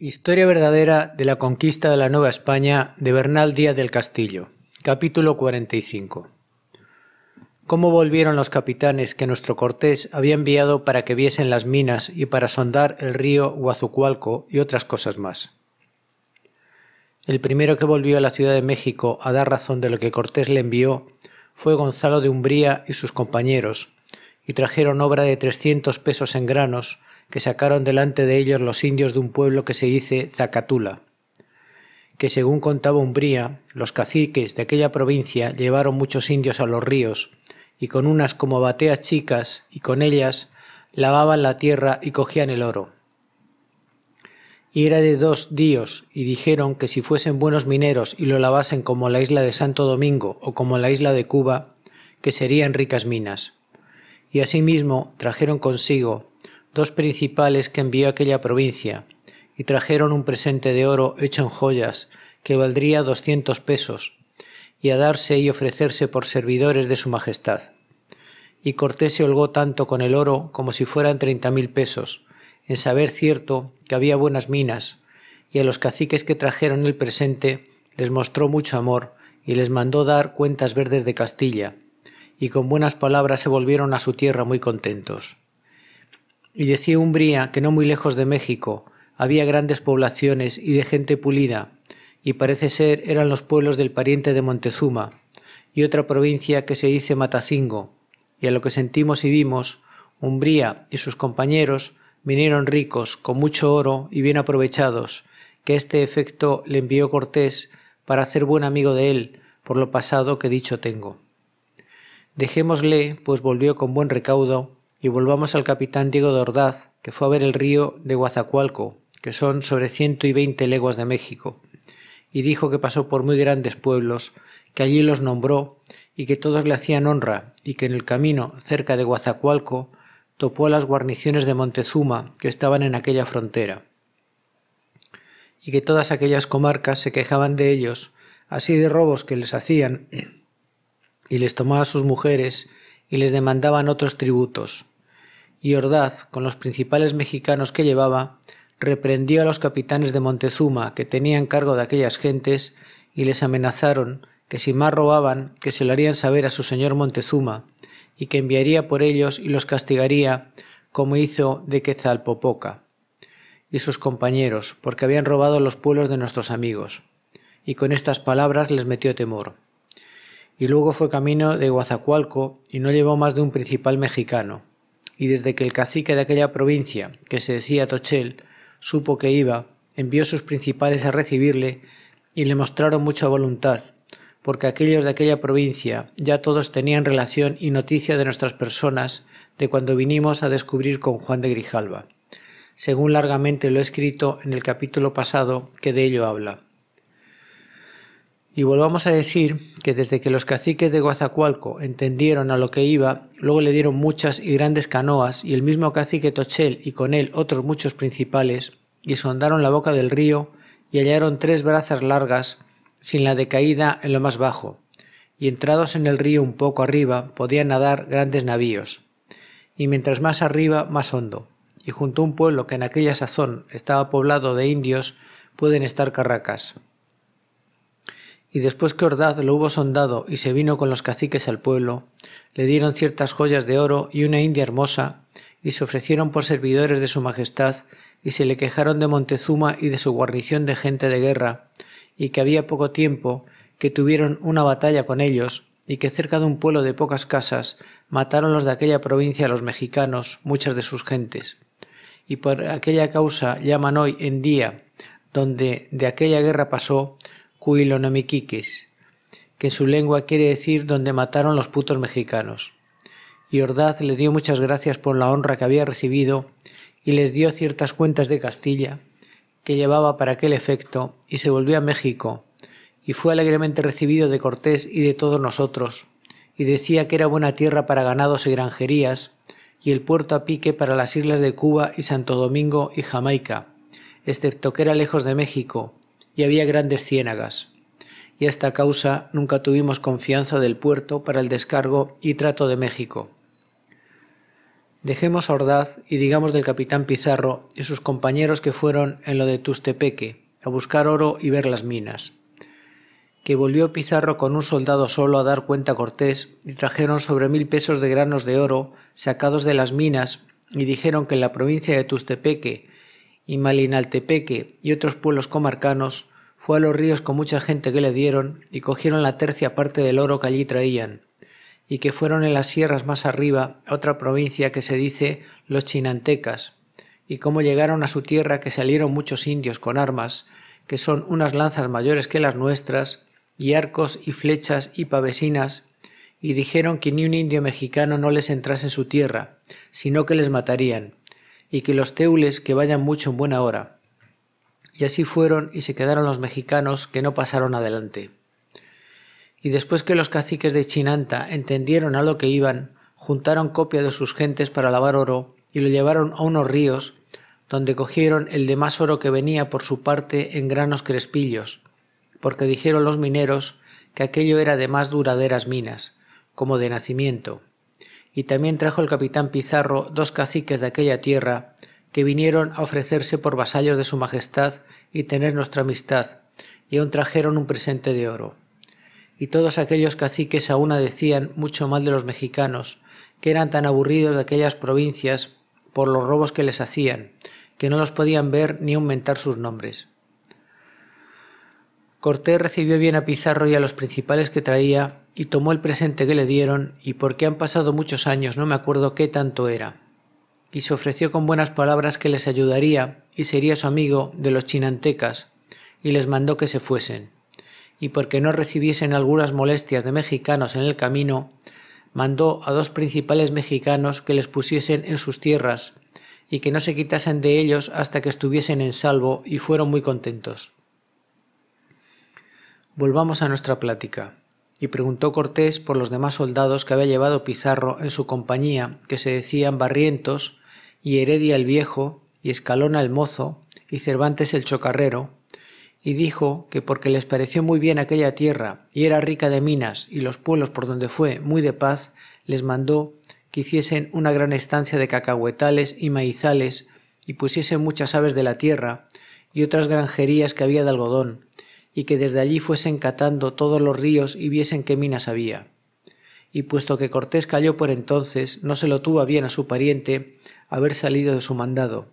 Historia verdadera de la conquista de la Nueva España de Bernal Díaz del Castillo. Capítulo 45. Cómo volvieron los capitanes que nuestro Cortés había enviado para que viesen las minas y para sondar el río Guazucualco y otras cosas más. El primero que volvió a la Ciudad de México a dar razón de lo que Cortés le envió fue Gonzalo de Umbría y sus compañeros, y trajeron obra de 300 pesos en granos, que sacaron delante de ellos los indios de un pueblo que se dice Zacatula, que según contaba Umbría, los caciques de aquella provincia llevaron muchos indios a los ríos, y con unas como bateas chicas, y con ellas lavaban la tierra y cogían el oro. Y era de dos días, y dijeron que si fuesen buenos mineros y lo lavasen como la isla de Santo Domingo o como la isla de Cuba, que serían ricas minas. Y asimismo trajeron consigo dos principales que envió a aquella provincia, y trajeron un presente de oro hecho en joyas, que valdría doscientos pesos, y a darse y ofrecerse por servidores de su majestad. Y Cortés se holgó tanto con el oro como si fueran treinta mil pesos, en saber cierto que había buenas minas, y a los caciques que trajeron el presente les mostró mucho amor y les mandó dar cuentas verdes de Castilla, y con buenas palabras se volvieron a su tierra muy contentos. Y decía Umbría que no muy lejos de México había grandes poblaciones y de gente pulida, y parece ser eran los pueblos del pariente de Montezuma, y otra provincia que se dice Matacingo, y a lo que sentimos y vimos, Umbría y sus compañeros vinieron ricos, con mucho oro y bien aprovechados, que este efecto le envió Cortés para hacer buen amigo de él, por lo pasado que dicho tengo. Dejémosle, pues volvió con buen recaudo, y volvamos al capitán Diego de Ordaz, que fue a ver el río de Guazacualco, que son sobre ciento y veinte leguas de México, y dijo que pasó por muy grandes pueblos, que allí los nombró y que todos le hacían honra, y que en el camino cerca de Guazacualco topó a las guarniciones de Montezuma que estaban en aquella frontera, y que todas aquellas comarcas se quejaban de ellos, así de robos que les hacían, y les tomaba a sus mujeres y les demandaban otros tributos. Y Ordaz, con los principales mexicanos que llevaba, reprendió a los capitanes de Montezuma que tenían cargo de aquellas gentes y les amenazaron que si más robaban, que se lo harían saber a su señor Montezuma, y que enviaría por ellos y los castigaría, como hizo de Quetzalpopoca y sus compañeros, porque habían robado los pueblos de nuestros amigos. Y con estas palabras les metió temor y luego fue camino de Guazacualco y no llevó más de un principal mexicano. Y desde que el cacique de aquella provincia, que se decía Tochel, supo que iba, envió sus principales a recibirle y le mostraron mucha voluntad, porque aquellos de aquella provincia ya todos tenían relación y noticia de nuestras personas de cuando vinimos a descubrir con Juan de Grijalva, según largamente lo he escrito en el capítulo pasado que de ello habla. Y volvamos a decir que desde que los caciques de Guazacualco entendieron a lo que iba, luego le dieron muchas y grandes canoas y el mismo cacique Tochel y con él otros muchos principales, y sondaron la boca del río y hallaron tres brazas largas sin la de caída en lo más bajo, y entrados en el río un poco arriba podían nadar grandes navíos, y mientras más arriba más hondo, y junto a un pueblo que en aquella sazón estaba poblado de indios pueden estar carracas y después que Ordaz lo hubo sondado y se vino con los caciques al pueblo, le dieron ciertas joyas de oro y una india hermosa, y se ofrecieron por servidores de su majestad, y se le quejaron de Montezuma y de su guarnición de gente de guerra, y que había poco tiempo que tuvieron una batalla con ellos, y que cerca de un pueblo de pocas casas mataron los de aquella provincia a los mexicanos, muchas de sus gentes. Y por aquella causa llaman hoy en día, donde de aquella guerra pasó, que en su lengua quiere decir donde mataron los putos mexicanos. Y Ordaz le dio muchas gracias por la honra que había recibido y les dio ciertas cuentas de Castilla que llevaba para aquel efecto y se volvió a México y fue alegremente recibido de Cortés y de todos nosotros y decía que era buena tierra para ganados y granjerías y el puerto a pique para las islas de Cuba y Santo Domingo y Jamaica, excepto que era lejos de México y había grandes ciénagas. Y a esta causa nunca tuvimos confianza del puerto para el descargo y trato de México. Dejemos a Ordaz y digamos del capitán Pizarro y sus compañeros que fueron en lo de Tustepeque a buscar oro y ver las minas. Que volvió Pizarro con un soldado solo a dar cuenta a Cortés y trajeron sobre mil pesos de granos de oro sacados de las minas y dijeron que en la provincia de Tustepeque y Malinaltepeque y otros pueblos comarcanos fue a los ríos con mucha gente que le dieron y cogieron la tercia parte del oro que allí traían, y que fueron en las sierras más arriba a otra provincia que se dice los chinantecas, y cómo llegaron a su tierra que salieron muchos indios con armas, que son unas lanzas mayores que las nuestras, y arcos y flechas y pavesinas, y dijeron que ni un indio mexicano no les entrase en su tierra, sino que les matarían, y que los teules que vayan mucho en buena hora y así fueron y se quedaron los mexicanos que no pasaron adelante. Y después que los caciques de Chinanta entendieron a lo que iban, juntaron copia de sus gentes para lavar oro y lo llevaron a unos ríos, donde cogieron el demás oro que venía por su parte en granos crespillos, porque dijeron los mineros que aquello era de más duraderas minas, como de nacimiento. Y también trajo el capitán Pizarro dos caciques de aquella tierra, que vinieron a ofrecerse por vasallos de su majestad y tener nuestra amistad, y aún trajeron un presente de oro. Y todos aquellos caciques aún decían mucho mal de los mexicanos, que eran tan aburridos de aquellas provincias por los robos que les hacían, que no los podían ver ni aumentar sus nombres. Cortés recibió bien a Pizarro y a los principales que traía, y tomó el presente que le dieron, y porque han pasado muchos años no me acuerdo qué tanto era y se ofreció con buenas palabras que les ayudaría y sería su amigo de los chinantecas, y les mandó que se fuesen. Y porque no recibiesen algunas molestias de mexicanos en el camino, mandó a dos principales mexicanos que les pusiesen en sus tierras, y que no se quitasen de ellos hasta que estuviesen en salvo, y fueron muy contentos. Volvamos a nuestra plática y preguntó Cortés por los demás soldados que había llevado Pizarro en su compañía, que se decían Barrientos, y Heredia el Viejo, y Escalona el Mozo, y Cervantes el Chocarrero, y dijo que porque les pareció muy bien aquella tierra, y era rica de minas, y los pueblos por donde fue muy de paz, les mandó que hiciesen una gran estancia de cacahuetales y maizales, y pusiesen muchas aves de la tierra, y otras granjerías que había de algodón, y que desde allí fuesen catando todos los ríos y viesen qué minas había. Y puesto que Cortés cayó por entonces, no se lo tuvo bien a su pariente haber salido de su mandado.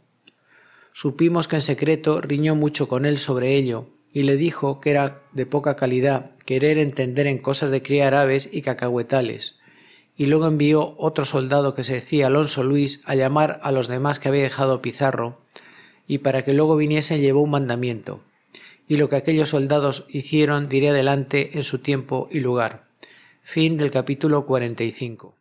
Supimos que en secreto riñó mucho con él sobre ello, y le dijo que era de poca calidad querer entender en cosas de criar aves y cacahuetales, y luego envió otro soldado que se decía Alonso Luis a llamar a los demás que había dejado Pizarro, y para que luego viniesen llevó un mandamiento y lo que aquellos soldados hicieron diré adelante en su tiempo y lugar. Fin del capítulo 45.